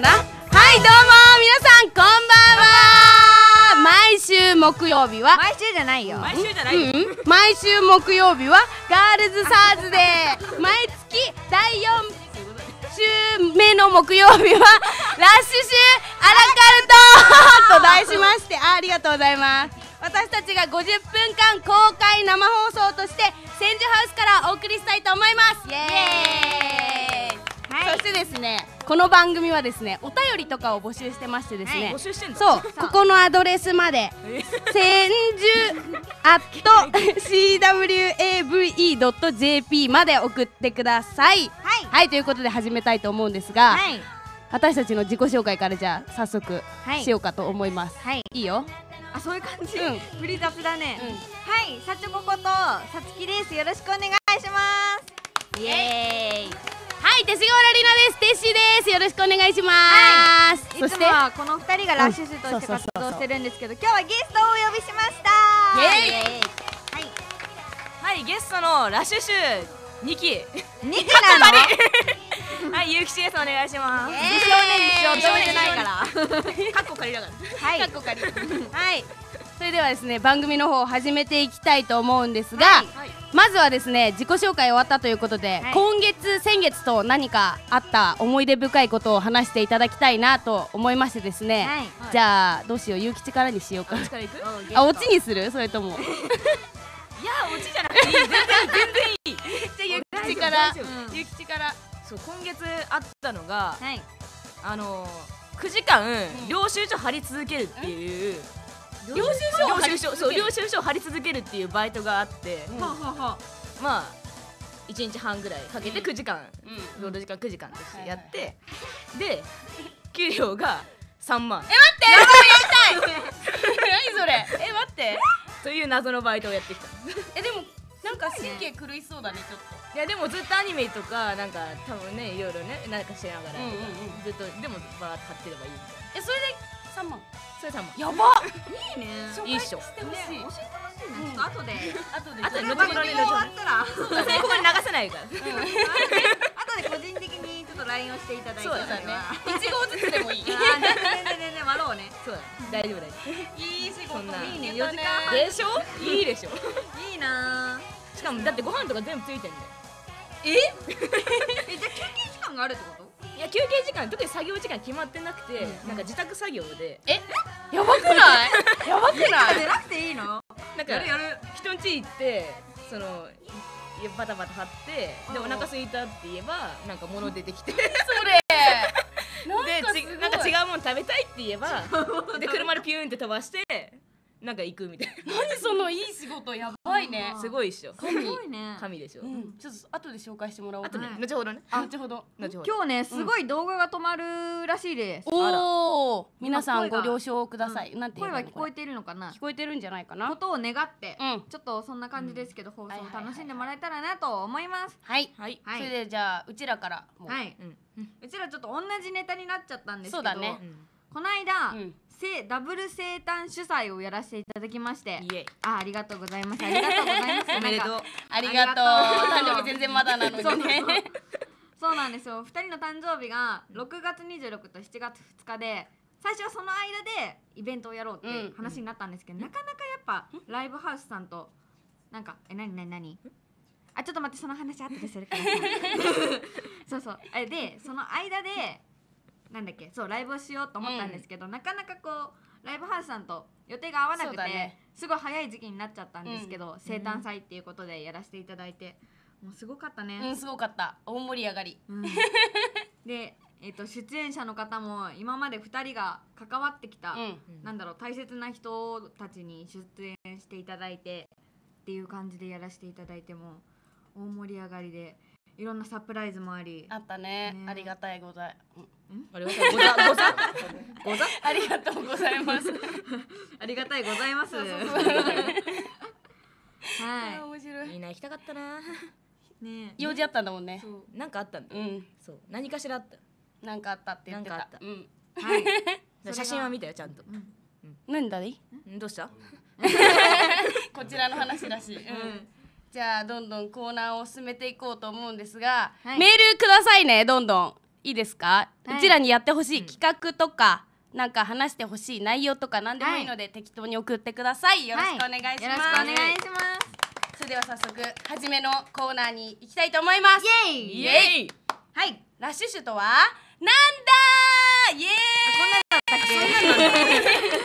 かなはいどうも皆さんこんばんは毎週木曜日は毎週じゃないよ毎週じゃないうん毎週木曜日はガールズサーズデー毎月第4週目の木曜日はラッシュ週アラカルトと題しましてありがとうございます私たちが50分間公開生放送として千住ハウスからお送りしたいと思いますイエーイはい、そしてですねこの番組はですねお便りとかを募集してましてですね、はい、募集してんのそうここのアドレスまで千住 アット CWAVE.jp まで送ってください、はい、はい、ということで始めたいと思うんですが、はい、私たちの自己紹介からじゃあ早速しようかと思います、はい、いいよあそういう感じ、うん、フリーザップだね、うん、はいさちょこことさつきですよろしくお願いしますイエーイはい勅使河原里奈ですテッですよろしくお願いします、はい、いつもはこの二人がラッシュシとして活動してるんですけど今日はゲストをお呼びしましたイエイはい、ゲストのラッシュシュ2期2期なの はい、ゆうきしげさんお願いします。え年少年一応止めてないから。かっこ借りだから。はい。かっこ借り。はい。それではですね番組の方を始めていきたいと思うんですが、はいはい、まずはですね自己紹介終わったということで、はい、今月先月と何かあった思い出深いことを話していただきたいなと思いましてですね、じゃあどうしようゆうきちからにしようか あオチにするそれとも いやオチじゃなくていい全然いいじゃあゆうきちからゆうきちからそう今月あったのが、はい、あのー、9時間、うん、領収書貼り続けるっていう、うん領収書領収書そう領収書を貼り続けるっていうバイトがあって、うん、まあ1日半ぐらいかけて9時間、労働時間9時間としてやって、で給料が3万え待ってやりたい 何それえ待ってという謎のバイトをやってきたえでもなんか神経狂いそうだねちょっといやでもずっとアニメとかなんか多分ねいろいろねなんかしながら、うんうんうん、ずっとでもバーって貼ってればいいみたいなえそれで三万。それ三万。やば。いいね。いいっしょ。教てほしい。教えてほしいね。ちょっと後で。後で。後で。後で。終わったら。ここに流せないから。後で個人的にちょっとラインをしていただいて。そうだね。一号ずつでもいい。あ全然全然割ろうね。そうだ。大丈夫大丈夫。いい仕事。いいね。四時間。でしょ？いいでしょ。いいな。しかもだってご飯とか全部ついてんだよ。え？えじゃ休憩時間があるってこと？いや休憩時間特に作業時間決まってなくて、なんか自宅作業でえやばくない やばくない出なくていいのなんかやる人ん家行ってそのバタバタ張ってでお腹空いたって言えばなんか物出てきてそれでなんか違うもの食べたいって言えばで車でピューンって飛ばしてなんか行くみたいな 何そのいい仕事やばいね すごいっしょね。神でしょ、うん、ちょっと後で紹介してもらおう後で、は後ほどね後ほど 今日ねすごい動画が止まるらしいです、うん、おお皆さんご了承ください、うん、なんて声は聞こえているのかな聞こえてるんじゃないかなことを願って、うん、ちょっとそんな感じですけど、放送楽しんでもらえたらなと思いますはい、はい、はい、それでじゃあうちらからはい、うちらちょっと同じネタになっちゃったんですけどそうだねこの間、うんダブル生誕主催をやらせていただきましてイエイあありがとうございますありがとうございますお めでとうありがとう誕生日全然まだなのにねそうなんですよ2人の誕生日が6月26と7月2日で最初はその間でイベントをやろうって話になったんですけど、うん、なかなかやっぱライブハウスさんとなんかえ何何何あちょっと待ってその話後でするから そうそうえでその間でなんだっけそうライブをしようと思ったんですけど、うん、なかなかこうライブハウスさんと予定が合わなくて、ね、すごい早い時期になっちゃったんですけど、うん、生誕祭っていうことでやらせていただいて、もうすごかったね、うん、すごかった大盛り上がり、でえーと、と出演者の方も今まで2人が関わってきた、うん、なんだろう大切な人たちに出演していただいてっていう感じでやらせていただいても大盛り上がりでいろんなサプライズもありあったねねありがたいございありがござござござ ありがとうございます ありがたいございます はい面白いみんな行きたかったなね用事あったんだもんねそうなんかあったんだうんそう何かしらあったなんかあったって言ってたなんかあったうんはい写真は見たよちゃんと、うん、何だいどうしたこちらの話らしいうんじゃあどんどんコーナーを進めていこうと思うんですが、はい、メールくださいねどんどんいいですか、はい、うちらにやってほしい企画とか、うん、なんか話してほしい内容とか何でもいいので、はい、適当に送ってくださいよろしくお願いします、よろしくお願いしますそれでは早速初めのコーナーに行きたいと思いますイエイイエイはいラッシュシュとはなんだイエーイこんなだったっ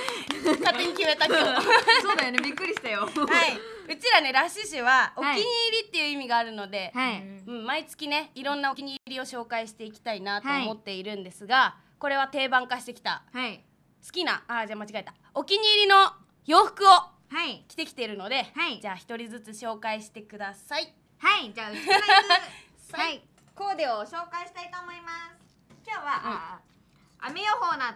け勝手に決めた今日 そうだよねびっくりしたよはいうちらねラッシュ市はお気に入りっていう意味があるので、はいうん、毎月ねいろんなお気に入りを紹介していきたいなと思っているんですが、はい、これは定番化してきた、はい、好きなあじゃあ間違えたお気に入りの洋服を着てきているので、はい、じゃあ一人ずつ紹介してくださいはいじゃあうちからはいコーデを紹介したいと思います今日は、うん、雨予報な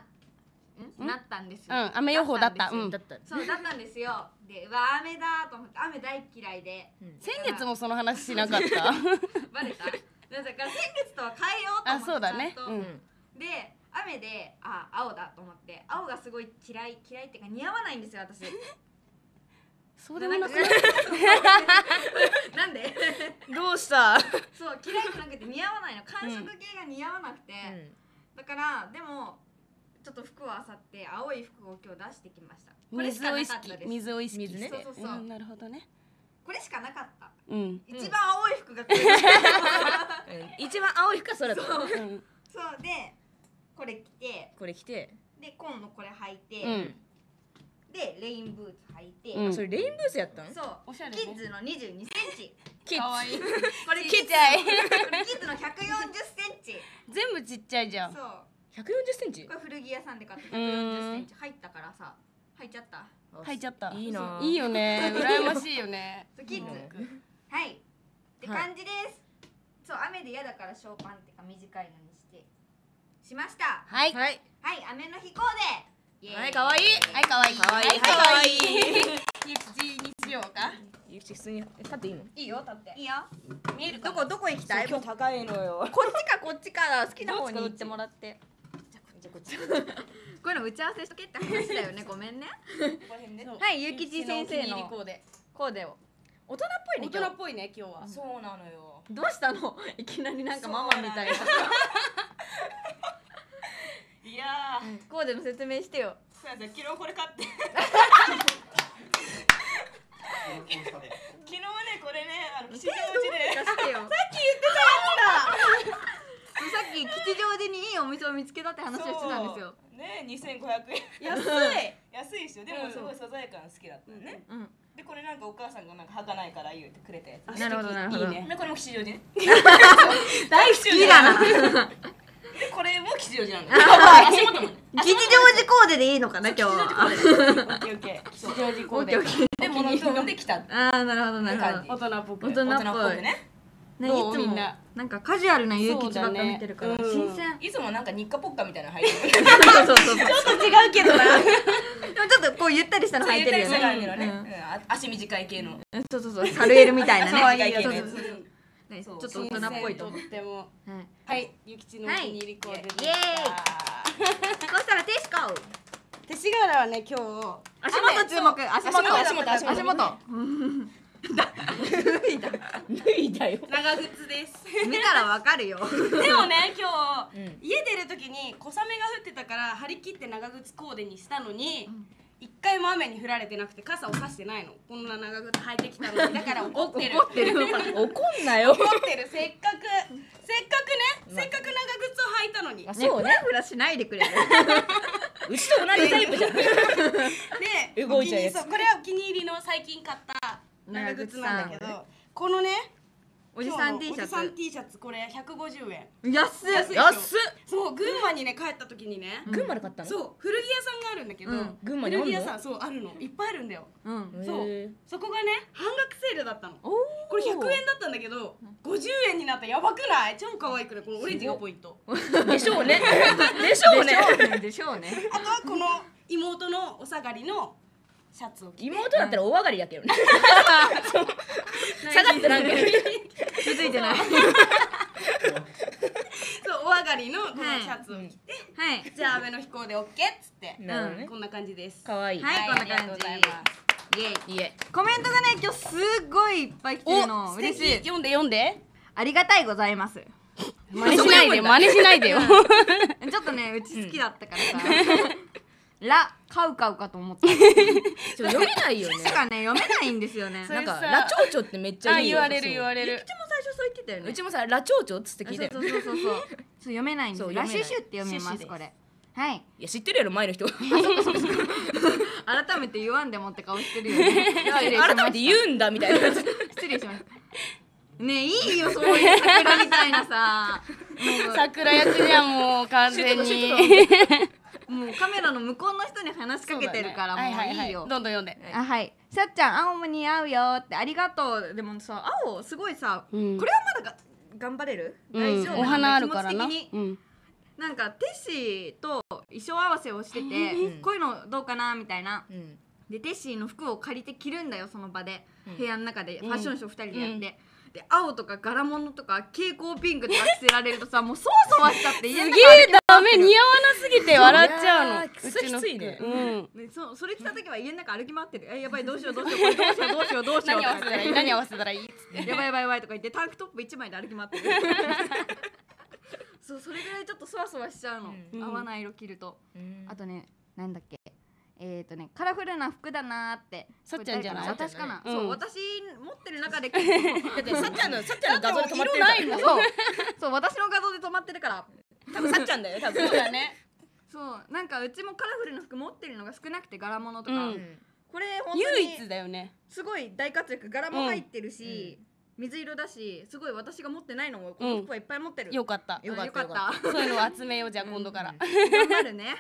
んなったんですよ、うん、雨予報だっただった、んうん、そうだったんですよでうわ雨だと思って雨大嫌いで、うん、先月もその話しなかった バレただから先月とは変えようと思ってあそうだね、うん、で雨であ青だと思って青がすごい嫌い嫌いっていうか似合わないんですよ私そうでもなくな んでどうしたそう嫌いじゃなくて似合わないの寒色系が似合わなくて、うん、だからでもちょっと服をさって青い服を今日出してきましたこれしかなかったです水を意識水ねそうそうそう、うん、なるほどねこれしかなかった、うん、一番青い服が一番青い服が空だそう,、そうでこれ着てこれ着てで今度これ履いて、でレインブーツ履いて、うん、それレインブーツやったの？そうおしゃれ、ね、キッズの二十二センチキッズいいこれキッズこれキッズの百四十センチ全部ちっちゃいじゃんそう百四十センチこ。れ古着屋さんで買った百四十センチ入ったからさ入っちゃった入っちゃった。いいないいよね。羨ましいよね。キッズはいって感じです、そう雨で嫌だからショーパンってか短いのにしてしましたはい。はい、はい雨の日コーデイエ可愛い可愛い。可愛い可愛い。ゆきちにしようか。ゆきち普通に立っていいの？いいよ立っていいよ見えるどこどこ行きたい今日高いのよ。こっちかこっちか好きな方に行ってもらって。こっちこういうの打ち合わせしとけって話だよね ごめんねはいゆきち先生のコーデコーデを大人っぽいね大人っぽいね今日は、そうなのよどうしたの いきなりなんかママみたいな いやコーデの説明してよそうや昨日これ買って昨日ねこれねあの店を見つけたって話をしてたんですよね二千五百円安い 安いですよでもすごい素材感好きだったね、うん、でこれなんかお母さんがなんか履かないから言ってくれて。なるほどなるほどいいねこれも吉祥寺 大好きだなこれも吉祥寺なんだ吉祥寺コーデでいいのかな今日は吉祥寺コーデで物を飲んできたああなるほどなるほど大人っぽく大人っぽくねね、どうつみんななんかカジュアルなゆうきちばっか見てるから、ねうん新鮮いつもなんか日課ポッカみたいなの履いてる そうそうそうちょっと違うけどなでもちょっとこうゆったりしたの履いてるよねうん足短い系のそうそうそうサルエルみたいなねそうそうそうねちょっと大人っぽいと思う、ってもはい、はいゆきちのお気に入りコーデでしたそしたらテシコはね今日足元注目足元足元足元足元 脱いだ脱いだよ長靴です見たらわかるよでもね今日、家出る時に小雨が降ってたから張り切って長靴コーデにしたのに、一、回も雨に降られてなくて傘を差してないのこんな長靴履いてきたのにだから怒ってる怒ってる 怒んなよ怒ってるせっかくせっかくね、せっかく長靴を履いたのに、まあ、そうねフラしないでくれる うちと同じタイプじゃんで動いちゃうこれはお気に入りの最近買った長靴なんだけどこのねおじさん T シャツシャツこれ150円安安安そう群馬にね帰った時にね、うん、群馬で買ったのそう古着屋さんがあるんだけど、うん、群馬に古着屋さんそうあるのいっぱいあるんだよ、うん、そうそこがね半額セールだったのこれ100円だったんだけど50円になったやばくない超可愛くないこのオレンジがポイントでしょうねでしょうねでしょうねあとはこの妹のお下がりのシャツを着て妹だったら大上がりだけどね 下がってなんか気づいてないそうお上がりのこのシャツを着て、はい、じゃあ上の飛行で OK っつって、こんな感じですかわいいはいこんな感じでござイエイイエイコメントがね今日すごいいっぱい来てるの嬉しい読んで読んでありがたいございます真似しないで真似しないでよ ちょっとねうち好きだったからさ ラカウカウかと思って 読めないよね字がね読めないんですよねなんかラチョウチョってめっちゃいいよ言われる言われるうちも最初そう言ってたよねうちもさラチョウチョっって聞いたよそうそうそうそうそう読めないんですラシュシュって読めますこれはいいや知ってるやろ前の人 改めて言わんでもって顔してるよね 改めて言うんだみたいな失礼しましたねいいよそういう桜みたいなさ桜役じゃもう完全にもうカメラの向こうの人に話しかけてるから、もういいよ、どんどん読んで、あはいさっちゃん青も似合うよってありがとうでもさ青すごいさ、これはまだが頑張れる、大丈夫お花あるからななんかテッシーと衣装合わせをしてて、こういうのどうかなみたいな、でテッシーの服を借りて着るんだよその場で、部屋の中でファッションショー2人でやって、で青とか柄物とか蛍光ピンクとか着せられるとさもうそわそわしたって家すげえダメ似合わなすぎて笑っちゃうのうちの服、ねうん、それ着た時は家の中歩き回ってる「えやばいどうしようどうしようどうしようどうしようどうしよう」何合わせたらいいって「やばいやばいやばい」とか言ってタンクトップ1枚で歩き回ってる。そうそれぐらいちょっとそわそわしちゃうの、合わない色着ると、あとねなんだっけえっ、ー、とねカラフルな服だなってさっちゃんじゃない私かな、うん、そう私持ってる中で さっちゃんのさっちゃんの画像で止まってるからそう私の画像で止まってるから多分さっちゃんだよ多分そうだねそうなんかうちもカラフルな服持ってるのが少なくて柄物とか、うん、これ本当に唯一だよねすごい大活躍柄も入ってるし、うん、水色だしすごい私が持ってないのもこの服はいっぱい持ってる、よかったよかったそういうのを集めようじゃあ今度から、頑張るね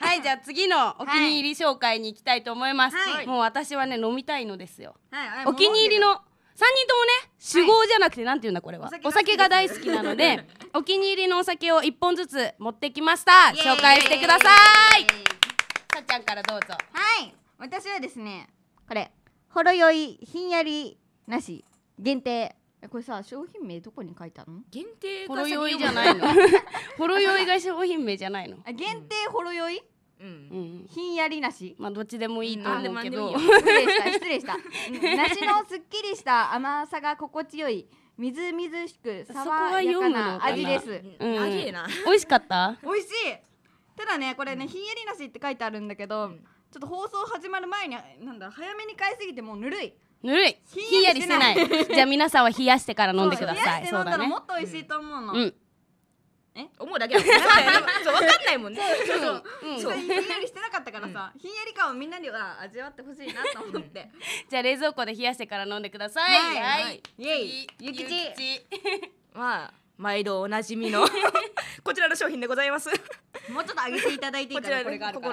はい じゃあ次のお気に入り紹介に行きたいと思います、はい、もう私はね飲みたいのですよ、はい、お気に入りの三人ともね酒豪じゃなくてなんていうんだこれはお酒が大好きなので お気に入りのお酒を一本ずつ持ってきました紹介してくださいさっちゃんからどうぞはい私はですねこれほろ酔いひんやりなし限定これさ商品名どこに書いたの限定ほろ酔いじゃないの ほろ酔いが商品名じゃないの限定ほろ酔いうんひんやりなしまあどっちでもいいと思うけど、うん、失礼した失礼した 梨のすっきりした甘さが心地よいみずみずしく爽やかな味です、うん、美味しかった美味しいただねこれね、ひんやりなしって書いてあるんだけど、ちょっと放送始まる前になんだ早めに買いすぎてもうぬるいぬるいひんやりしてないじゃあ皆さんは冷やしてから飲んでくださいそうだらもっと美味しいと思うの、うんえ思うだけだもん そう分かんないもんねそうそうそうひんやりしてなかったからさ、ひんやり感をみんなには味わってほしいなと思ってじゃあ冷蔵庫で冷やしてから飲んでくださいはい、はい、イエイゆきち まあ毎度おなじみの こちらの商品でございますもうちょっと上げていただいていいかなこれがあるか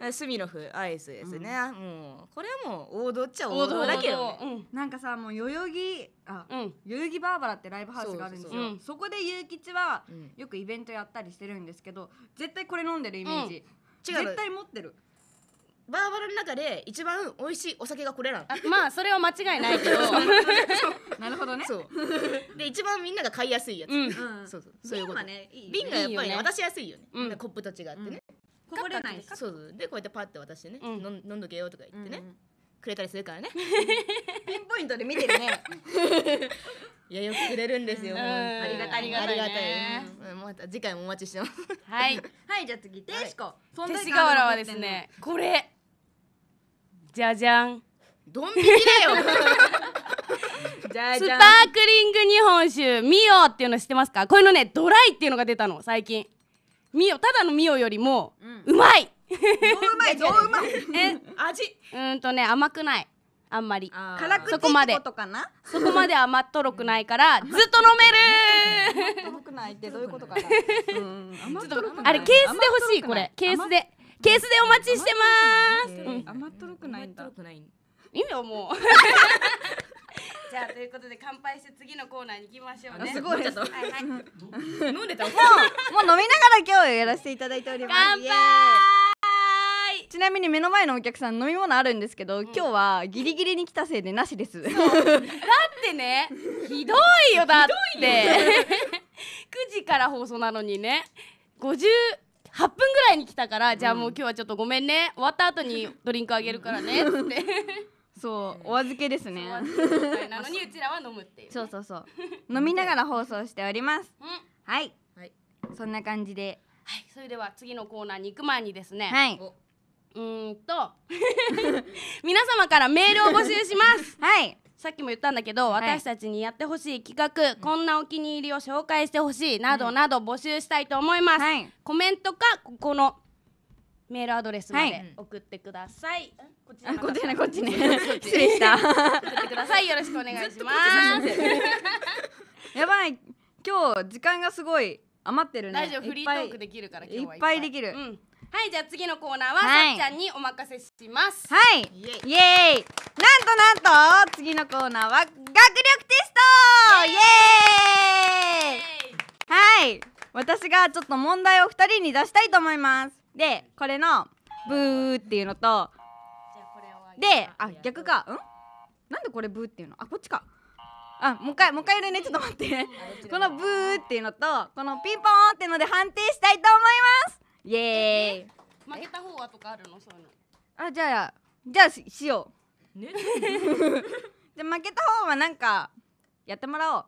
らスミノフアイスですね、うん、もうこれはもう王道っちゃ王道だけど、ねうん、なんかさもう代々木あ、うん、代々木バーバラってライブハウスがあるんですよそこでゆうきちはよくイベントやったりしてるんですけど絶対これ飲んでるイメージ、違う絶対持ってるバーバラの中で一番美味しいお酒がこれなのまあそれは間違いないけど なるほどねそうで一番みんなが買いやすいやつ、うん、そうそうそういうこと瓶はねいい瓶がやっぱり、渡しやすいよね、うん、コップと違ってね、こぼれないそうでこうやってパッて渡してね、うん、飲んどけよとか言ってね、うんうん、くれたりするからねピンポイントで見てるねいやよくくれるんですよ、ありがたいありがたい、ね、また次回もお待ちしてますはいはいじゃあ次亭子、はい、手しこ手はですねこれじゃじゃんドン引きだよ じゃスパークリング日本酒ミオっていうの知ってますかこういうのねドライっていうのが出たの最近ミオただのミオよりも、うまいどううまい どううまいえ味うんとね甘くないあんまり辛くそこまでそこまで甘っとろくないからずっと飲める 甘っとろくないってどういうことかなちょっとあれケースで欲しいこれケースでケースでお待ちしてます甘っとろくないんだ意味はもう じゃあということで乾杯して次のコーナーに行きましょうね。すごいです。はいはい。飲んでた。も うもう飲みながら今日やらせていただいております。乾杯。ちなみに目の前のお客さん飲み物あるんですけど、うん、今日はギリギリに来たせいでなしです。だってね、ひどいよだって。9時から放送なのにね、50 8分ぐらいに来たからじゃあもう今日はちょっとごめんね終わった後にドリンクあげるからねっって そうお預けですねなのにうちらは飲むっていう、ね、そうそうそう飲みながら放送しております、うん、はい、はい、そんな感じではいそれでは次のコーナーに行く前にですねはいうんと 皆様からメールを募集しますはいさっきも言ったんだけど、私たちにやってほしい企画、こんなお気に入りを紹介してほしいなどなど募集したいと思います、はいコメントかここのメールアドレスまで送ってください、んこっちじこっちじこっちね失礼した送ってくださいよろしくお願いします やばい今日時間がすごい余ってるね大丈夫フリートークできできるから今日はいっぱいできるうんはいじゃあ次のコーナーは、はい、さっちゃんにお任せしますはいイエーイなんとなんと次のコーナーは学力テストイエイはい私がちょっと問題を二人に出したいと思いますでこれのブーっていうのとであ逆かうんなんでこれブーっていうのあこっちかあもう一回もう一回やるねちょっと待ってこのブーっていうのとこのピンポンっていうので判定したいと思いますイエーイ負けた方はとかあるのそういうのあじゃあじゃあししようね じゃあ負けた方はなんかやってもらおう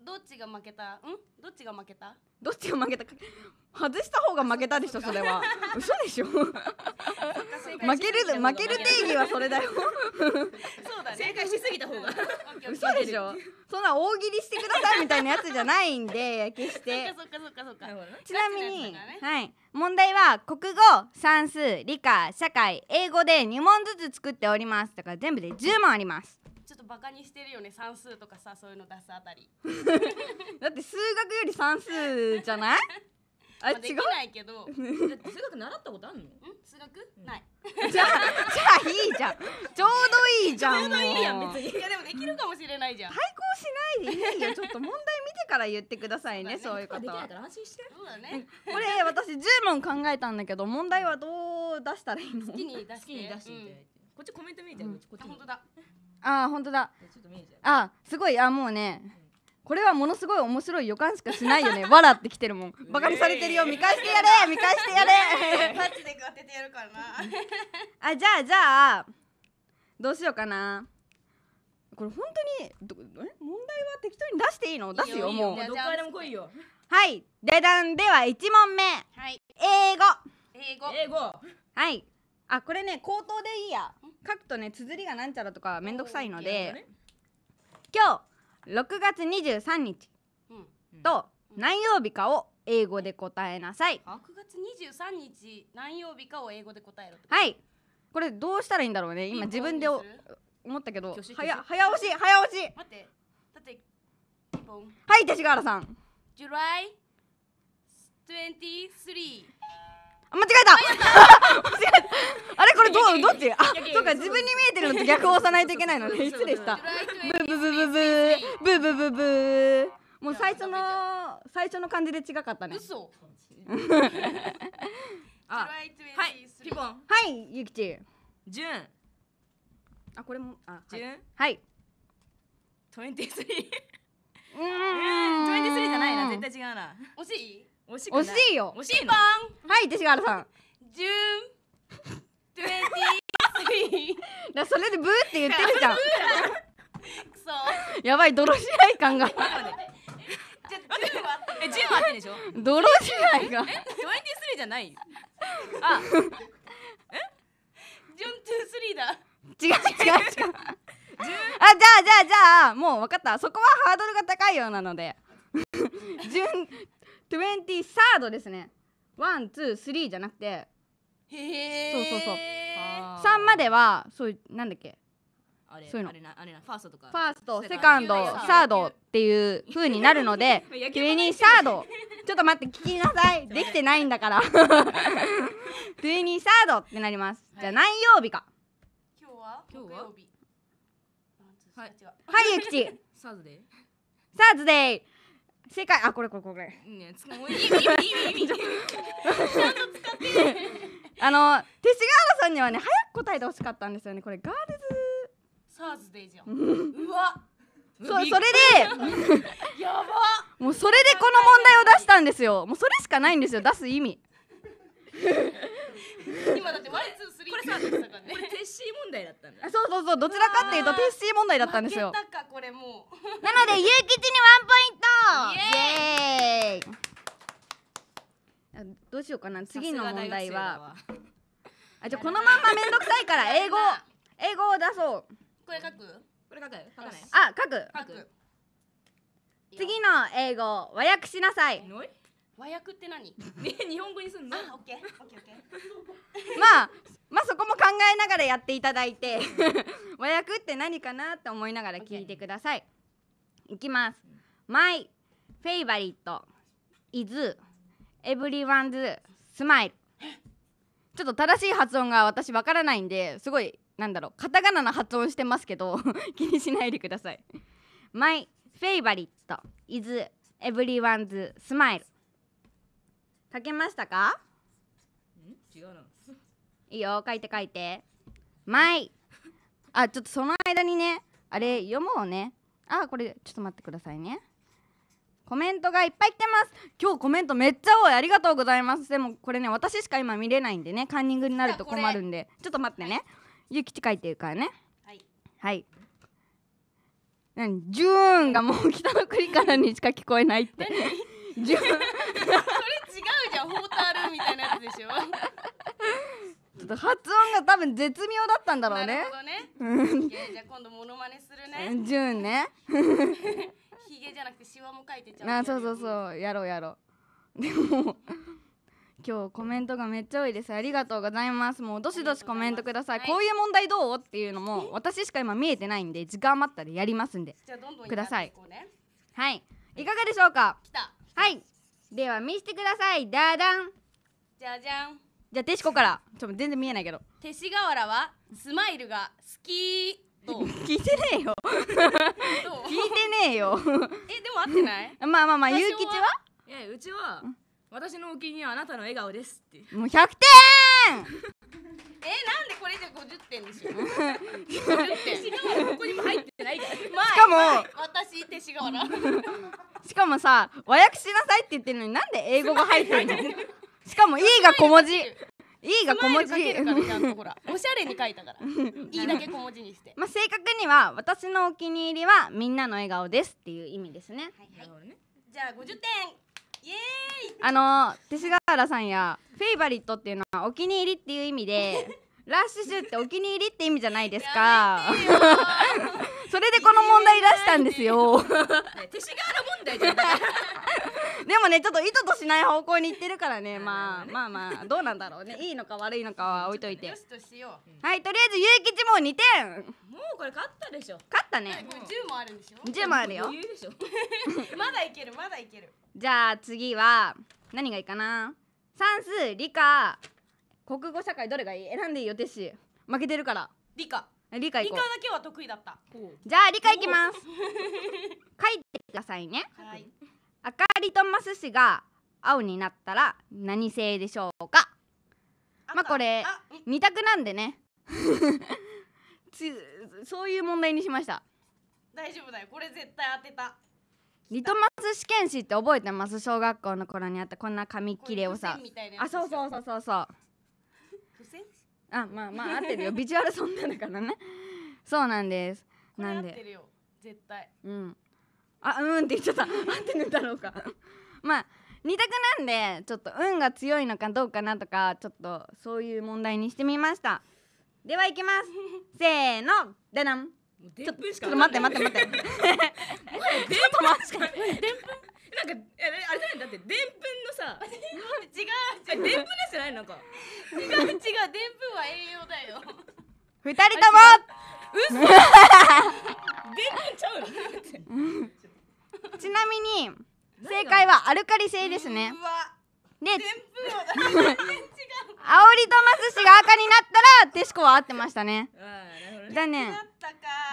どっちが負けたんどっちが負けたどっちが負けたか外した方が負けたでしょそれは 嘘でしょ負ける負ける定義はそれだよそうだね正解しすぎた方が嘘でしょそんな大喜利してくださいみたいなやつじゃないんで決してちなみに、ね、はい問題は国語算数理科社会英語で2問ずつ作っておりますだから全部で10問ありますとバカにしてるよね算数とかさそういうの出すあたりだって数学より算数じゃない あ、違うできないけど数学習ったことあるの数学、ないじゃあじゃあいいじゃんちょうどいいじゃんちょうどいいやん別にいやでもできるかもしれないじゃん対抗しないでいいよちょっと問題見てから言ってくださいねそう、いうことできないから安心してそうだねこれ私十問考えたんだけど問題はどう出したらいいの好きに出して好きに出して、こっちコメント見えてる、うこっち本当だあ本当だあすごいあもうね、これはものすごい面白い予感しかしないよね笑ってきてるもんバカにされてるよ見返してやれ見返してやれパッチで当ててやるからなあじゃあじゃあどうしようかなこれ本当にどえ問題は適当に出していいの出すよもうどこからでも来いよはい出段では一問目、はい、英語英語英語はいあこれね口頭でいいや書くとね綴りがなんちゃらとかめんどくさいので、ね、今日6月23日うん、と何曜日かを英語で答えなさい6月23日何曜日かを英語で答えろはいこれどうしたらいいんだろうね今自分で思ったけど早早押し早押し待ってだってはい勅使河原さん July 23間違えた間違えたあれこれどうどっちあそうか自分に見えてるのと逆を押さないといけないのね失礼したブブブブブブブブブもう最初の最初の感じで違かったね嘘あはいピボンはいゆきちじゅんあこれもあじゅんはい23うん23じゃないな絶対違うな惜しい惜し惜しいよ惜しいのはい勅使河原さんジューン23 だそれでブーって言ってるじゃんくそ やばい泥試合感がえ、ゃ10はえ1はあってでしょ泥試合がえ23じゃないあえジュン23だ違う違う違うあじゃあじゃあじゃあもう分かったそこはハードルが高いようなので順 23rd ですね123じゃなくてへえそうそうそう3まではそういうなんだっけあれそういうのあれなあれなファーストとかファーストセカンドサードっていうふうになるので22 サードちょっと待って聞きなさい できてないんだから22 サードってなります、じゃあ何曜日か今日は今日ははいゆきちサーズデイサーズデイ正解あこれこれこれねつもういい意味意味意味ちゃんと使ってあの手塚河原さんにはね早く答えてほしかったんですよねこれガールズサーズデイじゃんうわそそれでやばもうそれでこの問題を出したんですよもうそれしかないんですよ出す意味 今だってワンツスリーこれさこれテッシー問題だったんだそうそうそうどちらかっていうとテッシー問題だったんですよ負けたかこれもうなのでゆうきちにワンポイントイエーイどうしようかな次の問題はあじゃこのまんま面倒くさいから英語英語を出そうこれ書くこれ書く書かないあ書く書く次の英語を和訳しなさい和訳って何 日本語にすんのあオッケーオッケーオッケーまあまあそこも考えながらやっていただいて 和訳って何かなって思いながら聞いてください、いきます My favorite is everyone's smile ちょっと正しい発音が私わからないんですごいなんだろうカタカナの発音してますけど 気にしないでください My favorite is everyone's smile 書けましたか違うないいよ書いて書いてまいあちょっとその間にねあれ読もうねあこれちょっと待ってくださいねコメントがいっぱい来てます今日コメントめっちゃ多いありがとうございますでもこれね私しか今見れないんでねカンニングになると困るんでちょっと待ってね、はい、ゆきち書いてるからねはいはいジューンがもう北の国からにしか聞こえないって自分 それ違うじゃんホタルみたいなやつでしょちょっと発音が多分絶妙だったんだろうね。なるほどね。じゃあ今度モノマネするね。ジュンね。ヒゲじゃなくてシワも描いてちゃう。あ、そうそうそう、やろうやろう。でも今日コメントがめっちゃ多いですありがとうございますもうどしどしコメントください、こういう問題どうっていうのも私しか今見えてないんで時間余ったらやりますんでじください、ね、はいいかがでしょうかたはいでは見せてくださいダダンじゃじゃんじゃあテシコからちょっと全然見えないけど勅使河原はスマイルが好きと 聞いてねえよ聞いてねえよ えでも合ってない まあまあまあゆうきちはえうちは私のお気に入りはあなたの笑顔ですってもう100点 えなんでこれじゃ50点でしょ50 点しかもここにも入ってないからしかも私勅使河原しかもさ和訳しなさいって言ってるのになんで英語が入ってんの しかも E が小文字 E が小文字かかんほらおしゃれに書いたから E だけ小文字にしてまあ正確には私のお気に入りはみんなの笑顔ですっていう意味ですね、はいはい、じゃあ50点あの勅使河原さんやフェイバリットっていうのはお気に入りっていう意味でラッシュってお気に入りって意味じゃないですかそれでこの問題出したんですよ。手しがら問題じゃない。でもねちょっと意図としない方向に行ってるからねまあ、まあまあどうなんだろうね いいのか悪いのかは置いといて、はいとりあえず結吉もう2点もうこれ勝ったでしょ勝ったね、十もあるんでしょ1もあるよ まだいけるまだいけるじゃあ次は何がいいかな算数理科国語社会どれがいい選んでいいよテッシー負けてるから理科理科理科だけは得意だったじゃあ理科いきます 書いてくださいねはい赤リトマス紙が青になったら何製でしょうかまあこれ2択なんでね そういう問題にしました大丈夫だよこれ絶対当てたリトマス試験紙って覚えてます小学校の頃にあったこんな紙切れをさあそうそうそうそうそうあまあまあ合ってるよビジュアルそんなだからねそうなんですなんで絶対うんあうんって言っちゃった合ってるんだろうかまあ二択なんでちょっと運が強いのかどうかなとかちょっとそういう問題にしてみましたではいきますせーのダダンちょっと待って待って待って ちょっと待ってなんかあれあれじゃないだってでんぷんのさ 違うでんぷんですないなんか違う違うでんぷんは栄養だよ二人とも嘘でんぷんちゃうの ちなみに正解はアルカリ性ですねうわで青りとますしが赤になったらてしこは合ってましたね。だね。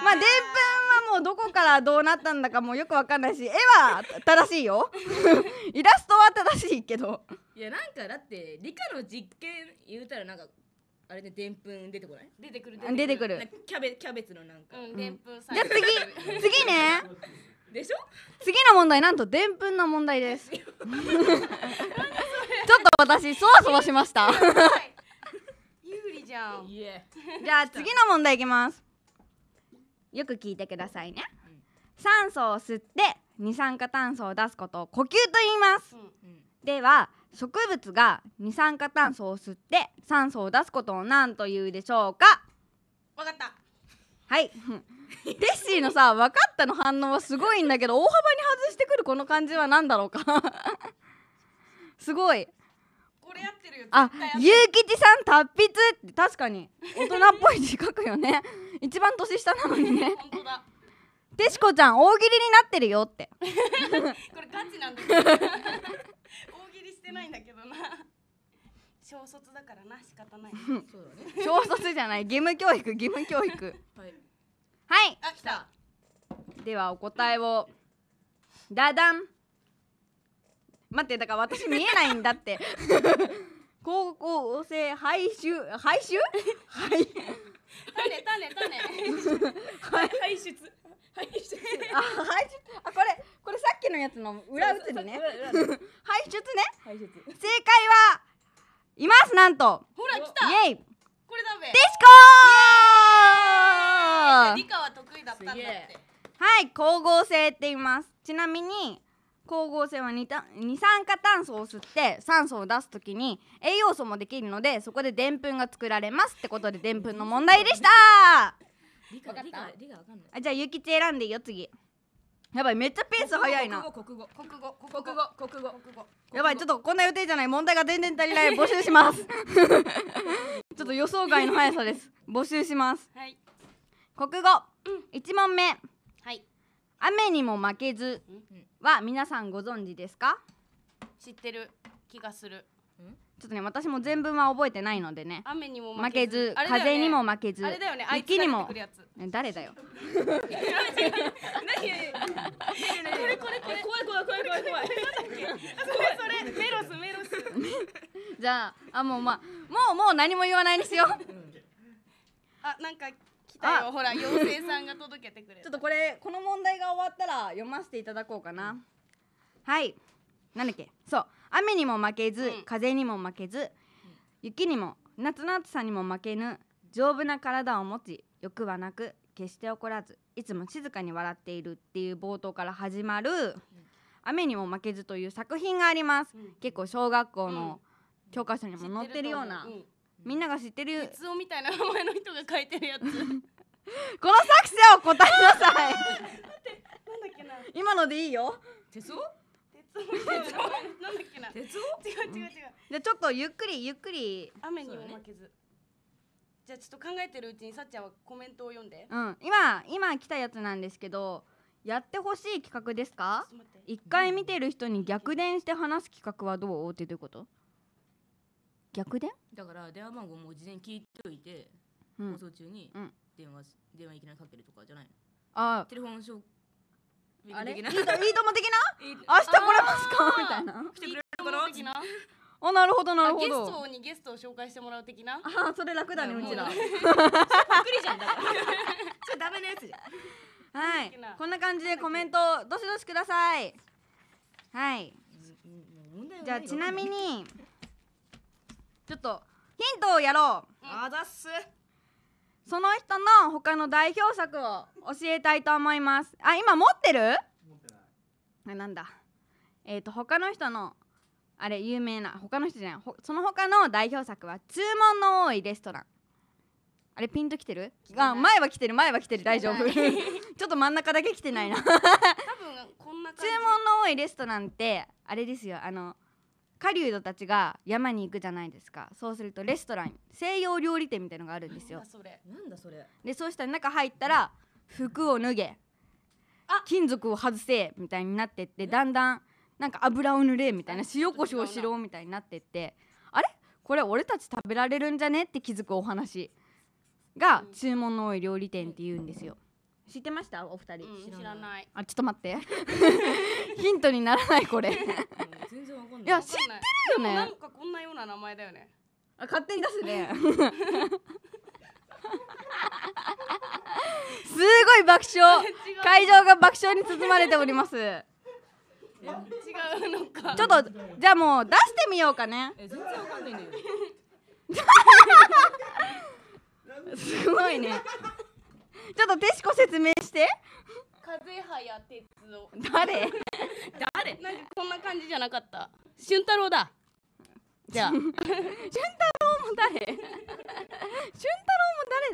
まあでんぷんはもうどこからどうなったんだかもうよくわかんないし絵は正しいよ イラストは正しいけどいやなんかだって理科の実験言うたらなんかあれででんぷん出てこない出てくる出てくるキャベキャベツのなんか、うん、でんぷんじゃあ次次ねでしょ次の問題なんとでんぷんの問題です ちょっと私そわそわしました有利じゃんじゃあ次の問題いきますよく聞いてくださいね、酸素を吸って二酸化炭素を出すことを呼吸と言います、うんうん、では植物が二酸化炭素を吸って酸素を出すことを何と言うでしょうかわかったはいテッシーのさ分かったの反応はすごいんだけど大幅に外してくるこの感じは何だろうかすごいこれやってるよあゆうきちさん達筆って確かに大人っぽい字書くよね一番年下なのにね本当だてシコちゃん大喜利になってるよって これガチなんだけど大喜利してないんだけどな小卒だからな仕方ない、ね、小卒じゃない義務教育義務教育はいはいあ来たではお答えをダダン待ってだから私見えないんだって 高校生廃止廃はい。種種種はい、排出排出あ排出あこれこれさっきのやつの裏写りにね 排出ね排出正解はいますなんとほら来たイエイこれだべディスコ理科は得意だったんだってはい光合成って言いますちなみに光合成は二酸化炭素を吸って酸素を出すときに栄養素もできるのでそこででんぷんが作られますってことででんぷんの問題でした理科理科じゃあゆきち選んでいいよ次やばいめっちゃペース早いな国語国語国語国語国語やばいちょっとこんな予定じゃない問題が全然足りない募集します ちょっと予想外の速さです 募集しますはい国語、う1問目はい雨にも負けずは皆さんご存知ですか知ってる気がするちょっとね私も全文は覚えてないのでね雨にも負けず風にも負けずあれだよね雪にも誰だよこれこれこれ怖い怖い怖い怖い怖いそれそれメロスメロスじゃあもうまあもうもう何も言わないにしようあなんか来たよほら妖精さんが届けてくれちょっとこれこの問題が終わったら読ませていただこうかなはいなんけそう雨にも負けず、うん風にも負けず雪にも夏の暑さにも負けぬ丈夫な体を持ち欲はなく決して怒らずいつも静かに笑っているっていう冒頭から始まる「雨にも負けず」という作品があります、うん結構小学校の教科書にも載ってるような、みんなが知ってると鉄夫みたいな名前の人が書いてるやつ この作者を答えなさい けな今のでいいよ鉄夫そう、なんだっけな鉄を違う違う違うじゃちょっとゆっくりゆっくり雨にも負けず、じゃちょっと考えてるうちにさっちゃんはコメントを読んでうん今今来たやつなんですけどやってほしい企画ですか一回見てる人に逆転して話す企画はどうっていうこと逆転だから電話番号も事前聞いておいて、放送中に電話、電話いきなりかけるとかじゃないああテレフォンショック。あれいいとも的な明日来れますかみたいな来てくれるかなあなるほどなるほどゲストにゲストを紹介してもらう的なあそれ楽だねうちらっくりじゃんだからそれダメなやつじゃんはいこんな感じでコメントどしどしくださいはいじゃあちなみにちょっとヒントをやろうあざっすその人の他の代表作を教えたいと思いますあ今持ってる持ってないあなんだえっ、ー、と他の人のあれ有名な他の人じゃないその他の代表作は注文の多いレストランあれピンときてるあ前は来てる前は来てる大丈夫 ちょっと真ん中だけ来てないな多分こんな 注文の多いレストランってあれですよあの狩人たちが山に行くじゃないですかそうするとレストラン西洋料理店みたいのがあるんですよなんだそれでそうしたら中入ったら服を脱げ金属を外せみたいになってってだんだんなんか油を塗れみたいな塩コショウしろみたいになってってあれこれ俺たち食べられるんじゃねって気づくお話が注文の多い料理店って言うんですよ。知ってましたお二人、うん、知らないあちょっと待って ヒントにならないこれ 全然わかんないいや知ってるよねなんかこんなような名前だよねあ勝手に出すね すごい爆笑会場が爆笑に包まれております違うのかちょっとじゃあもう出してみようかねえ全然わかんないねすごいねちょっとテシコ説明して風早哲夫誰誰なんかこんな感じじゃなかった俊太郎だじゃあ俊太郎も誰俊太郎も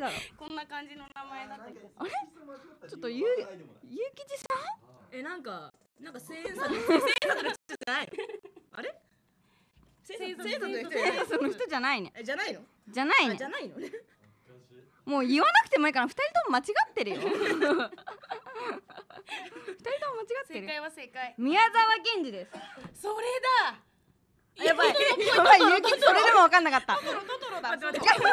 誰だろこんな感じの名前だったけどあれちょっとゆゆうきちさんえなんかなんか千円札千円札の人じゃないあれ千円札の人じゃないねじゃないのじゃないねじゃないのもう言わなくてもいいから二人とも間違ってるよ 二人とも間違ってる正解は正解宮沢賢治ですそれだやばい、やばい、ゆき、それでも分かんなかった。トトロ、トトロだ。待ってやばい、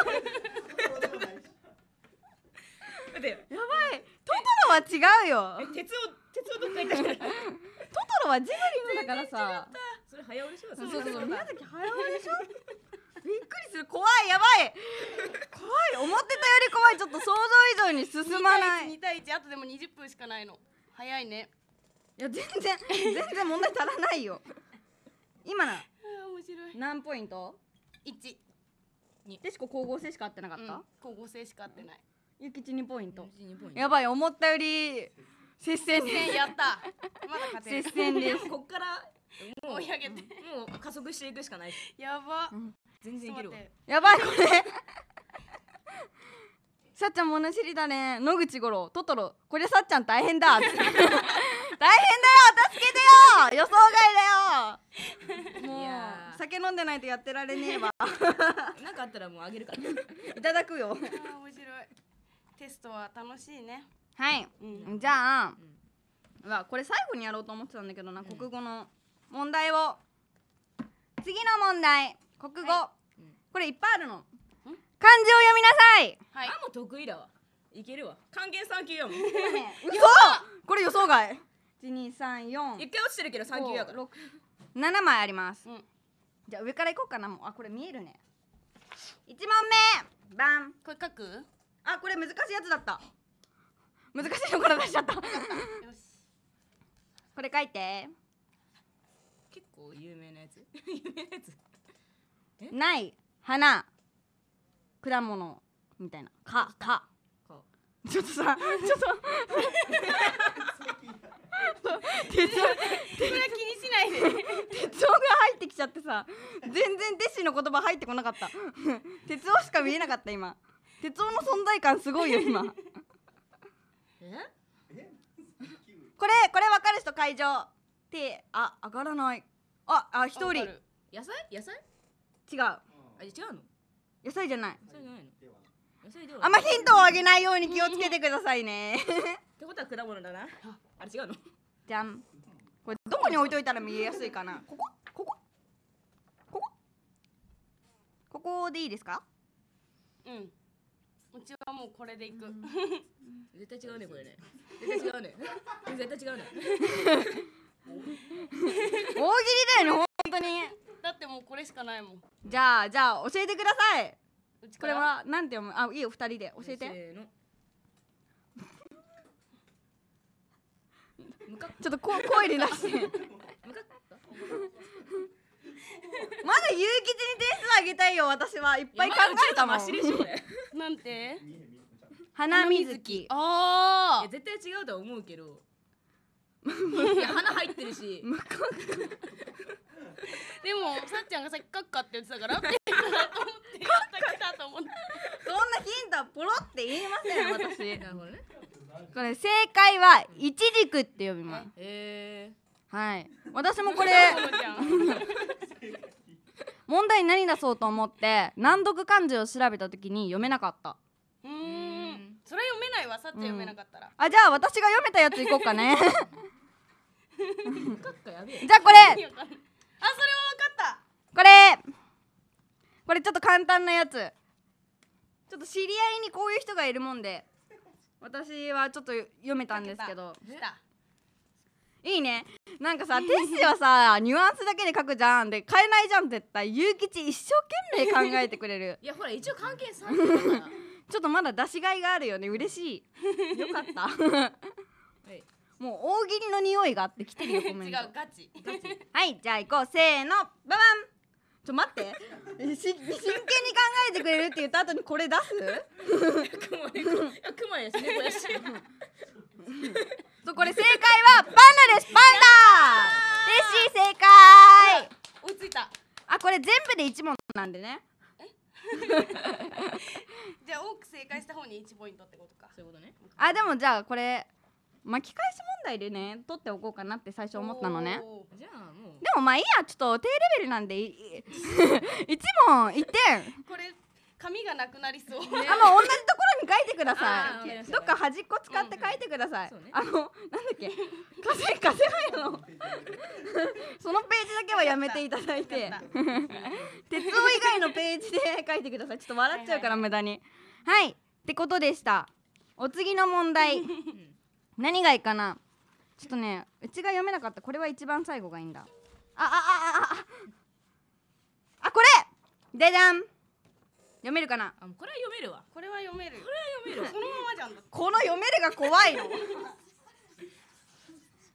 トトロは違うよ。鉄を、鉄をどっか行った。トトロはジブリのだからさ。それ早尾でしょ。そうそうそう、宮崎早尾でしょ。びっくりする怖いやばい怖い思ってたより怖いちょっと想像以上に進まない2対 1, 2対1あとでも20分しかないの早いねいや全然全然問題足らないよ今な面白い何ポイント ?1 でしこ光合成しか合ってなかった、うん、光合成しか合ってないゆきち2ポイントやばい思ったより接戦やったまだ勝て接戦です こっからもう追い上げて、もう加速していくしかないやば、うん、全然いけるわやばいこれさっちゃん物知りだね野口五郎トトロこれさっちゃん大変だ 大変だよ助けてよ予想外だよもう酒飲んでないとやってられねえわ なんかあったらもうあげるから いただくよ面白いテストは楽しいねはい、うん、じゃあ、うん、これ最後にやろうと思ってたんだけどな、うん、国語の問題を次の問題国語、はい、これいっぱいあるの漢字を読みなさい、はい、あもう得意だわいけるわ還元3級やもんこれ予想外一二三四。一回落ちてるけど3級やから7枚あります、うん、じゃあ上からいこうかなもうあこれ見えるね一問目バンこれ書くあこれ難しいやつだった難しいところ出しちゃったよしこれ書いて構有名なやつ 有名なやつない花果物みたいなかかちょっとさちょっと手帳 それは気にしないで手帳が入ってきちゃってさ全然弟子の言葉入ってこなかった手帳しか見えなかった今手帳の存在感すごいよ今えこれこれ分かる人会場手あ上がらないああ一人野菜、野菜違う。あ違うの野菜じゃない野菜じゃないの野菜ではあんまヒントをあげないように気をつけてくださいね ってことは果物だな あれ違うのじゃんこれどこに置いといたら見えやすいかなここここここでいいですかうんうちはもうこれでいく、絶対違うねこれね絶対違うね絶対違うね大喜利だよね本当にだってもうこれしかないもんじゃあじゃあ教えてくださいこれはなんて読むあいいよ二人で教えてせーの ちょっとこ声に出してまだゆうきに点数あげたいよ私はいっぱい考えたもん なんて花水木ああ絶対違うとは思うけど い花入ってるし無 でもさっちゃんがさっきカッカって言ってたからって言ったと思ってカッカきたと思ってそんなヒントはポロって言いません私なるほどねこれ正解はイチジクって読みますへえはい私もこれ 問題何出そうと思って難読漢字を調べた時に読めなかったうんそれ読めないわさっちゃん読めなかったら、うん、あじゃあ私が読めたやついこうかねじゃあこれあそれは分かったこれこれちょっと簡単なやつちょっと知り合いにこういう人がいるもんで私はちょっと読めたんですけどいいねなんかさテッシはさニュアンスだけで書くじゃんで変えないじゃん絶対ゆうきち一生懸命考えてくれる いやほら一応関係3人だからちょっとまだ出しがいがあるよね嬉しいよかったはいもう大喜利の匂いがあってきてるよコメント 違うガチはいじゃあ行こうせーのババンちょ待ってし 真剣に考えてくれるって言った後にこれ出すくまやくまやし猫やしそうこれ正解はパンダですパンダ嬉しい正解追いついたあこれ全部で一問なんでね じゃあ多く正解した方に1ポイントってことかそういうことねあでもじゃあこれ巻き返し問題でね取っておこうかなって最初思ったのねじゃあもうでもまあいいやちょっと低レベルなんでい 一問一点これ紙がなくなりそう、ね、あの同じところに書いてくださいどっか端っこ使って書いてください、うんうんね、あのなんだっけ風風早の そのページだけはやめていただいて 鉄道以外のページで書いてくださいちょっと笑っちゃうから無駄にはい、はい、ってことでしたお次の問題何がいいかなちょっとねうちが読めなかったこれは一番最後がいいんだああああああこれでゃん読めるかなあこれは読めるわこれは読めるこれは読めるこのままじゃんこの読めるが怖いの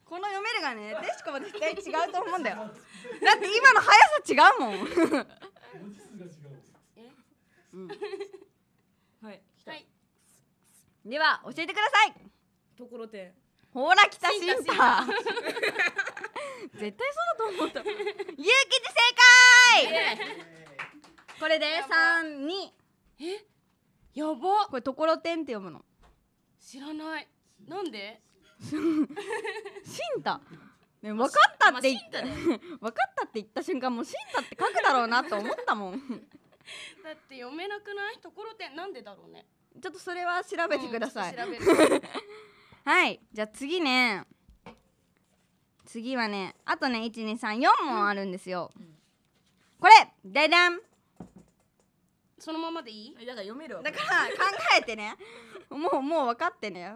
この読めるがねでしこは絶対違うと思うんだよ だって今の速さ違うもんん、はい、はい、では教えてくださいところてほら来たシンタ絶対そうだと思った勇気で正解これで三二えやばこれところてんって読むの知らないなんでシンタね、分かったって言っまあ、分かったって言った瞬間もう「シンタ」って書くだろうなと思ったもんだって読めなくないところてんなんでだろうねちょっとそれは調べてください、うん はいじゃあ次ね次はねあとね1234問あるんですよ、うん、これででんそのままでいいだから読めるだから考えてねもうもう分かってね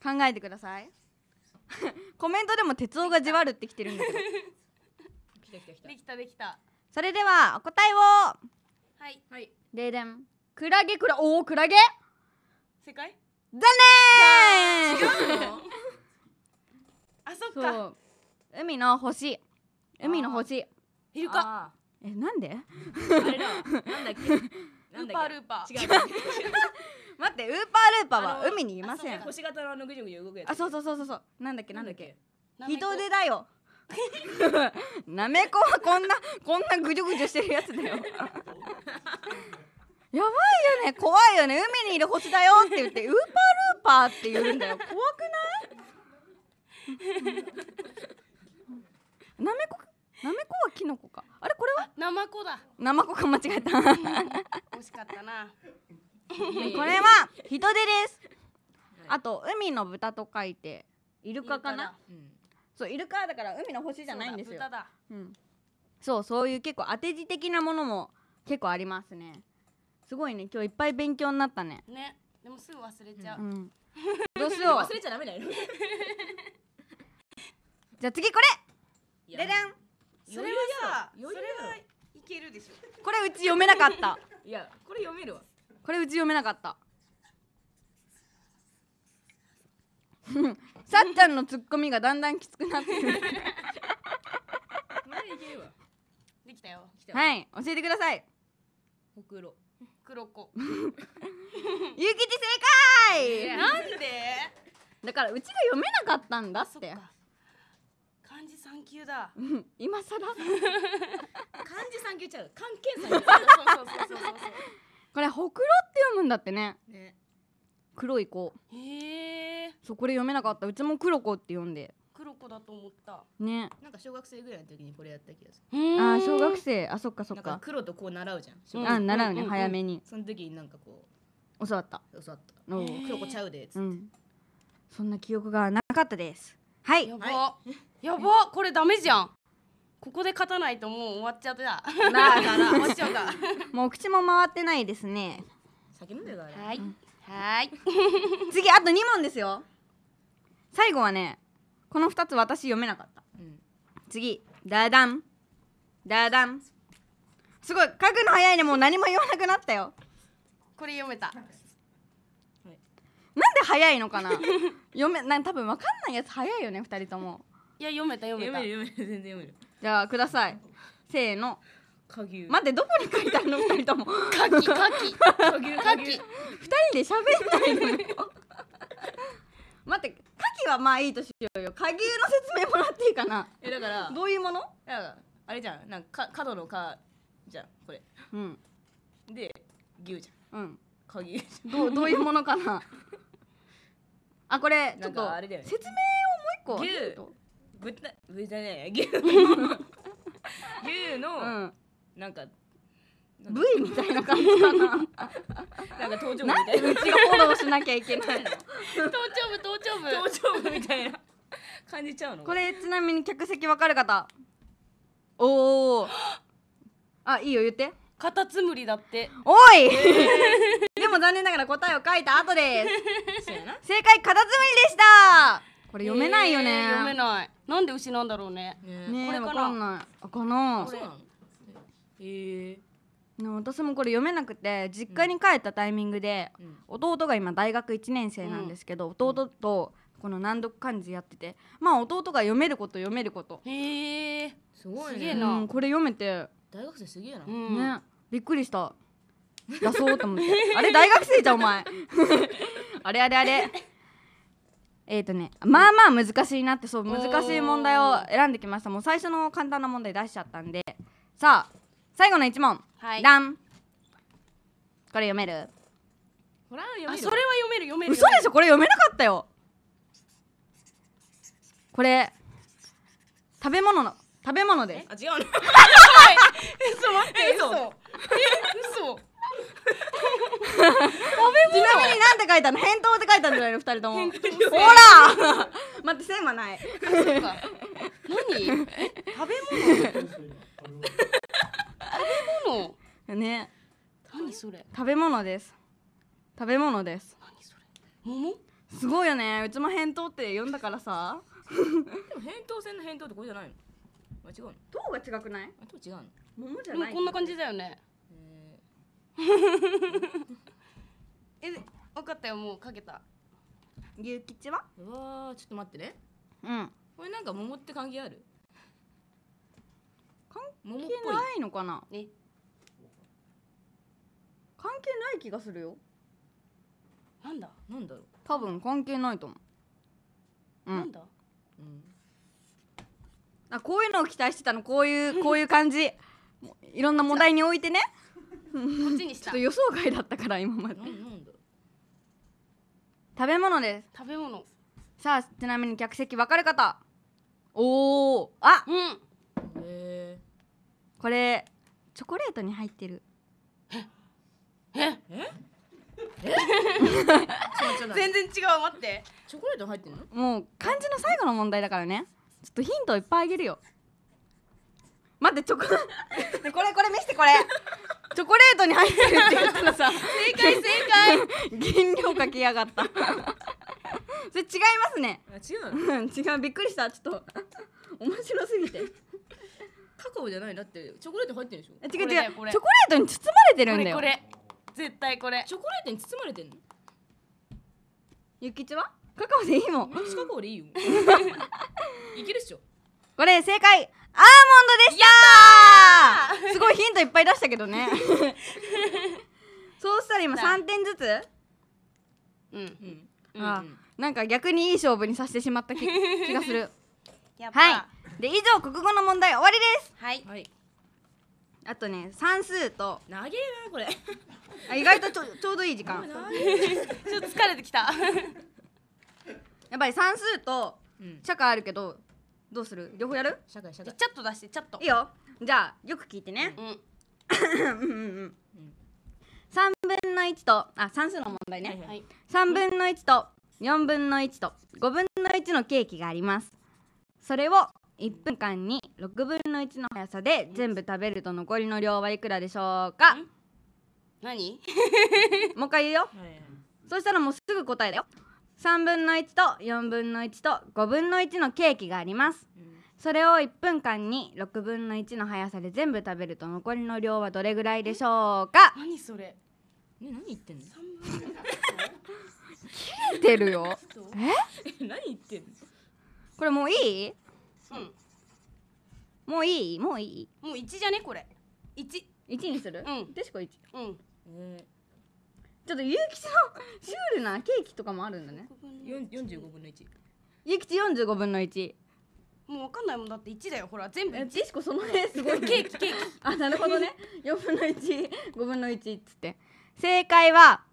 考えてくださいコメントでも鉄夫がじわるってきてるんだけど できたできたそれではお答えをはいはいでデン。クラゲクラおおクラゲ正解残念違うのあそっか海の星海の星イルカえなんであれだなんだっけ ウーパールーパー違う 待ってウーパールーパーは海にいません星型のあのぐじゅぐじゅ動くやつあそうそうそうそうなんだっけなんだっけ人手だよ なめこはこんなこんなぐじゅぐじゅしてるやつだよやばいよね怖いよね海にいる星だよって言ってウーパールーパーって言うんだよ怖くないなめこなめこはキノコかあれこれはなまこだなまこか間違えた惜しかったなこれは人手ですあと海の豚と書いてイルカかな、うん、そうイルカだから海の星じゃないんですよそう、うん、そうそういう結構当て字的なものも結構ありますねすごいね今日いっぱい勉強になったねねでもすぐ忘れちゃう、うん、どうしよう忘れちゃダメだよ じゃあ次これででんそれはさそれはいけるでしょこれうち読めなかった いやこれ読めるわこれうち読めなかったさっちゃんのツッコミがだんだんきつくなってるまだいけるわできたよはい教えてくださいほくろ黒子ゆきち正解なんでだからうちが読めなかったんだって漢字三級だ、今さら 漢字三級ちゃう漢検三級 そうそうそうそうこれほくろって読むんだってねね黒い子へえそうこれ読めなかったうちも黒子って読んで黒子だと思ったねなんか小学生ぐらいの時にこれやった気がするあ小学生あそっかそっか黒とこう習うじゃん小あ習うね、ん早めにその時になんかこう。教わった教わった黒子ちゃうでっつって、うんそんな記憶がなかったですはいやば、は やばこれダメじゃんここで勝たないともう終わっちゃったなあ、なあ、もちか もう口も回ってないですね先飲んでるからはいはい次あと2問ですよ最後はねこの2つ私読めなかった、うん、次ダダンダダンすごい書くの早いねもう何も言わなくなったよこれ読めたなんで早いのかな読め な多分分かんないやつ早いよね2人ともいや読めた読めた読める読める全然読めるじゃあくださいせーの鍵待ってどこに書いてあるの2人とも鍵鍵鍵鍵2人で喋んないの待って牡蠣はまあいいとしようよ鍵牛の説明もらっていいかなえだからどういうものいやあれじゃんなんか角のかじゃんこれうんで牛じゃんうん下牛じゃんどうどういうものかな あこれちょっと、ね、説明をもう一個牛豚豚ぶゃな牛の 牛の、うん、なんか V みたいな感じかな なんか頭頂部みたいなうちがフォローしなきゃいけないの頭頂部頭頂部頭頂部みたいな感じちゃうのこれちなみに客席わかる方おおあいいよ言ってカタツムリだっておい、えー、でも残念ながら答えを書いた後です正解カタツムリでしたこれ読めないよね、えー、読めないなんで牛なんだろうねねこれかなわかんないあかなそうなのえー私もこれ読めなくて実家に帰ったタイミングで、弟が今大学1年生なんですけど、弟とこの難読漢字やっててまあ弟が読めること読めることへえすごいね、これ読めて大学生すげえな、ねびっくりした出そうと思って あれ大学生じゃんお前 あれあれあれえっ、とねまあまあ難しいなってそう難しい問題を選んできましたもう最初の簡単な問題出しちゃったんでさあ最後の1問はいランこれ読めるほら読めるそれは読める読める嘘でしょこれ読めなかったよこれ食べ物の食べ物であ違うね 嘘待って嘘え嘘食べ物ちなみになて書いたの返答って書いたんじゃないの二人ともほら待って線はない何食べ物 食べ物ね何それ食べ物です食べ物です何それ桃すごいよねうちも返答って読んだからさでも返答線の返答ってこれじゃないの間違うの糖が違くないあ糖違うの桃じゃないこんな感じだよねええ分かったよもうかけた牛吉はうわちょっと待ってねうんこれなんか桃って関係ある桃っいないのかなね関係ない気がするよなんだなんだろう多分関係ないと思う、うん、なんだうんあこういうのを期待してたのこういう こういう感じいろんな問題においてねこっちにした ちょっと予想外だったから今まで食べ物です食べ物さあちなみに客席分かる方おおあうんこれチョコレートに入ってるええ 全然違う待ってチョコレート入ってんのもう漢字の最後の問題だからねちょっとヒントいっぱいあげるよ待ってチョコ これこれ見せてこれチョコレートに入ってるって言ったらさ正解正解 原料かけやがったそれ違いますね違う違うびっくりしたちょっと面白すぎてカカオじゃないだってチョコレート入ってるでしょ違う違う、チョコレートに包まれてるんだよこれ絶対これチョコレートに包まれてんのゆきちはカカオでいいもん私カカオでいいよ いけるっしょこれ正解アーモンドでしたすごいヒントいっぱい出したけどね そうしたら今3点ずつうん、うん、あ、うん、なんか逆にいい勝負にさせてしまった気気がする はいで以上国語の問題終わりですはい、はい、あとね算数と投げるこれあ意外とちょちょうどいい時間 ちょっと疲れてきたやっぱり算数とうん社会あるけどどうする両方やる社会社じ会チャット出してチャットいいよじゃあよく聞いてね、うんうん、うん分の一とあ算数の問題ね、はい三分の一と四分の一と五分の一のケーキがありますそれを1分間に6分の1の速さで全部食べると残りの量はいくらでしょうか何 もう一回言うよ、そしたらもうすぐ答えだよ3分の1と4分の1と5分の1のケーキがあります、うん、それを1分間に6分の1の速さで全部食べると残りの量はどれぐらいでしょうか何それね何言ってんの切れ てるよえ 何言ってんのこれもういいうん、もういいもういいもう1じゃねこれ11にするうんでしこ1うんえーちょっとゆうきちのシュールなケーキとかもあるんだね。四十五分の一。ゆうきち四十五分の一。もうわかんないもんだって一だよほら全部。え、しシコその辺すごい、ケーキケーキ。あなるほどね。四分の一五分の一っつって正解は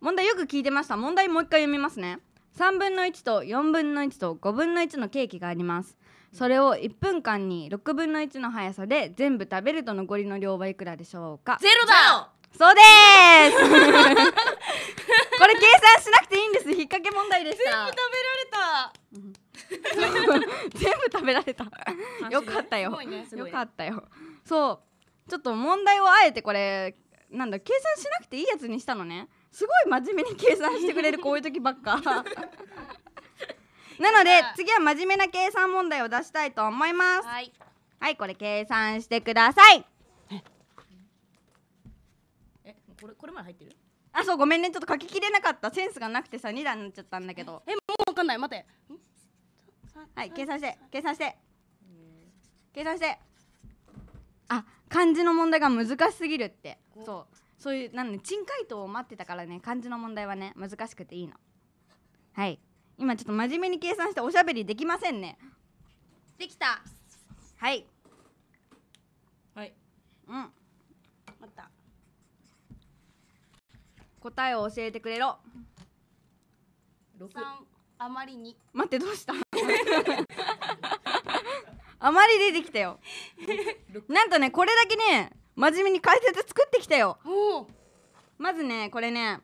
問題よく聞いてました。問題もう一回読みますね。3分の1と4分の1と5分の1のケーキがありますそれを1分間に6分の1の速さで全部食べると残りの量はいくらでしょうかゼロだそうです これ計算しなくていいんです引っ掛け問題でした全部食べられた全部食べられたよかったよ、ね、よかったよそうちょっと問題をあえてこれなんだ計算しなくていいやつにしたのねすごい真面目に計算してくれるこういう時ばっかなので次は真面目な計算問題を出したいと思いますはい、はい、これ計算してくださいえこれこれまで入ってるあそうごめんねちょっと書ききれなかったセンスがなくてさ2段になっちゃったんだけどえもう分かんない待ってはい計算して計算して計算してあ漢字の問題が難しすぎるってそうそういうなので珍解答を待ってたからね漢字の問題はね難しくていいのはい今ちょっと真面目に計算しておしゃべりできませんねできたはいはいうん待た答えを教えてくれろ六あまりに待ってどうした あまり出てきたよなんとねこれだけね真面目に解説作ってきたよまずねこれね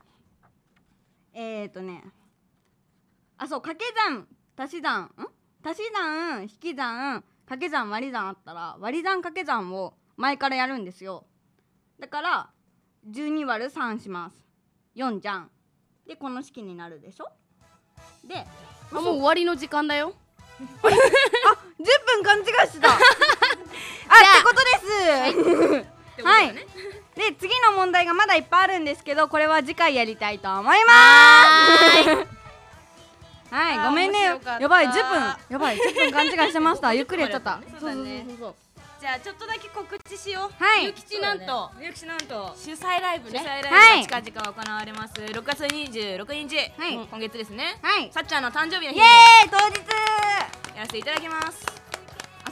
えっ、とねあそう掛け算足し算ん足し算引き算掛け算割り算あったら割り算掛け算を前からやるんですよだから12割る3します4じゃんでこの式になるでしょであもう終わりの時間だよあ10分勘違いしてた あってことですはい、で次の問題がまだいっぱいあるんですけどこれは次回やりたいと思いますはいごめんねやばい十分やばい1分勘違いしてました ゆっくりやっちゃったそうだねじゃあちょっとだけ告知しよう。はい。ゆきちなんと、ゆきちなんと主催ライブね。主催ライブが近々行われます。6月26日、はい、今月ですね。はい。さっちゃんの誕生日の日イエーイ当日やらせていただきます。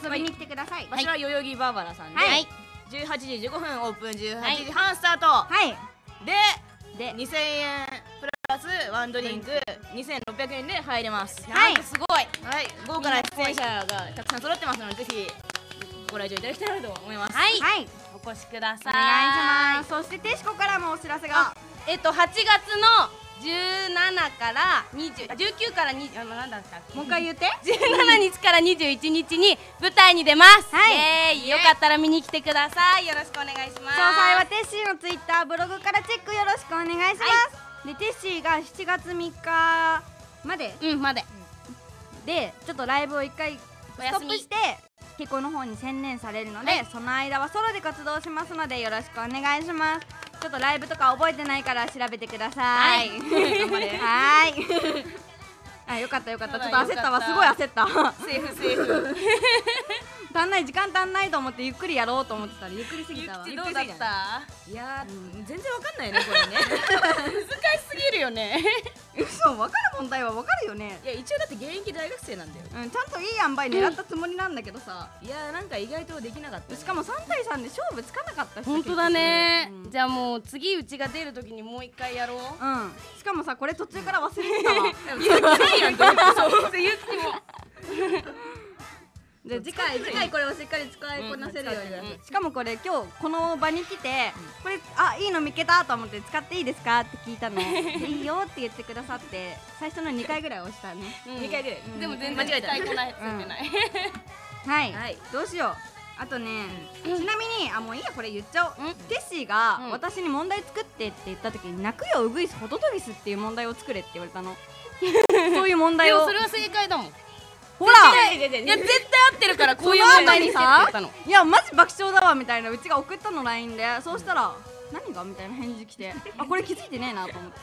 遊びに来てください。場所は代々木バーバラさんで、はい、18時15分オープン18時半スタート。はい。で、で2000円プラスワンドリンク2600円で入れますはいすごいはい豪華な出演者がたくさん揃ってますのでぜひご来場いただきたいと思いますはい、はい、お越しくださいお願いしますそしててしこからもお知らせがえっと8月の17から20 19から20あの何だったもう一回言って17日から21日に舞台に出ますはいよかったら見に来てくださいよろしくお願いします詳細はテッシーのツイッターブログからチェックよろしくお願いします、はいでテッシーが7月3日まで、うんまで、でちょっとライブを1回ストお休ッみプして結婚の方に専念されるので、はいその間はソロで活動しますのでよろしくお願いしますちょっとライブとか覚えてないから調べてくださいはい はーいあよかったよかったちょっと焦ったわすごい焦ったセーフセーフんない時間足んないと思ってゆっくりやろうと思ってたらゆっくりすぎたわどうだったいや、うん、全然わかんないね これね難しすぎるよね嘘わかる問題はわかるよねいや一応だって現役大学生なんだよ、うん、ちゃんといい塩梅狙ったつもりなんだけどさ、うん、いやなんか意外とできなかった、ね、しかも3対3で勝負つかなかったし本当だね、うん、じゃあもう次うちが出るときにもう一回やろううんしかもさこれ途中から忘れてたわゆっきないやんゆっき もで次回次回これをしっかり使いこなせるように、うん、しかもこれ今日この場に来て、うん、これあいいの見つけたと思って使っていいですかって聞いたの いいよって言ってくださって最初の2回ぐらい押したね、うん、2回ぐらい、でも全然間違えたないはい、はい、どうしようあとね、ちなみにあもういいやこれ言っちゃおう、テッシーが私に問題作ってって言った時に泣くよウグイスホトトギスっていう問題を作れって言われたの そういう問題をそれは正解だもんほらいや絶対合ってるからこういう問にさいやマジ爆笑だわみたいなうちが送ったの LINE でそうしたら何がみたいな返事来て あこれ気づいてねえなと思って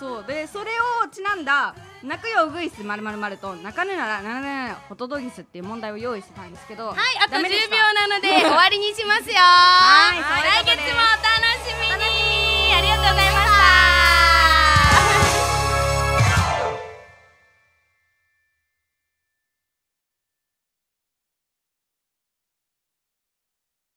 そうでそれをちなんだ「泣くよウグイスまるまると泣かぬならならならホトドギス」っていう問題を用意してたんですけどはいあと10秒なので 終わりにしますよはい来月もお楽しみにありがとうございます